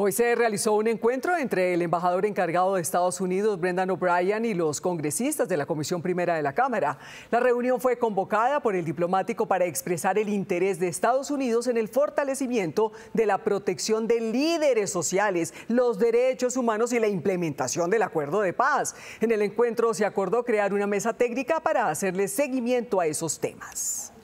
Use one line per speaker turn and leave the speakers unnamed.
Hoy se realizó un encuentro entre el embajador encargado de Estados Unidos, Brendan O'Brien, y los congresistas de la Comisión Primera de la Cámara. La reunión fue convocada por el diplomático para expresar el interés de Estados Unidos en el fortalecimiento de la protección de líderes sociales, los derechos humanos y la implementación del acuerdo de paz. En el encuentro se acordó crear una mesa técnica para hacerle seguimiento a esos temas.